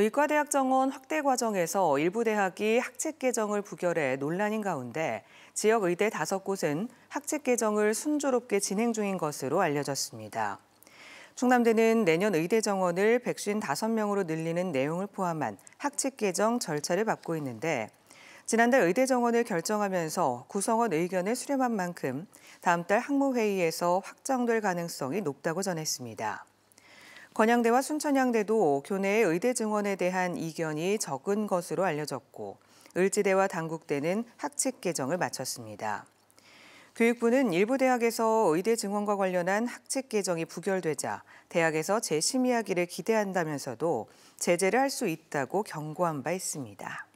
의과대학 정원 확대 과정에서 일부 대학이 학책 개정을 부결해 논란인 가운데 지역 의대 다섯 곳은 학책 개정을 순조롭게 진행 중인 것으로 알려졌습니다. 충남대는 내년 의대 정원을 155명으로 늘리는 내용을 포함한 학칙 개정 절차를 밟고 있는데 지난달 의대 정원을 결정하면서 구성원 의견을 수렴한 만큼 다음 달 학무회의에서 확정될 가능성이 높다고 전했습니다. 건양대와 순천향대도 교내의 의대 증원에 대한 이견이 적은 것으로 알려졌고 을지대와 당국대는 학칙 개정을 마쳤습니다. 교육부는 일부 대학에서 의대 증원과 관련한 학칙 개정이 부결되자 대학에서 재심의하기를 기대한다면서도 제재를 할 수 있다고 경고한 바 있습니다.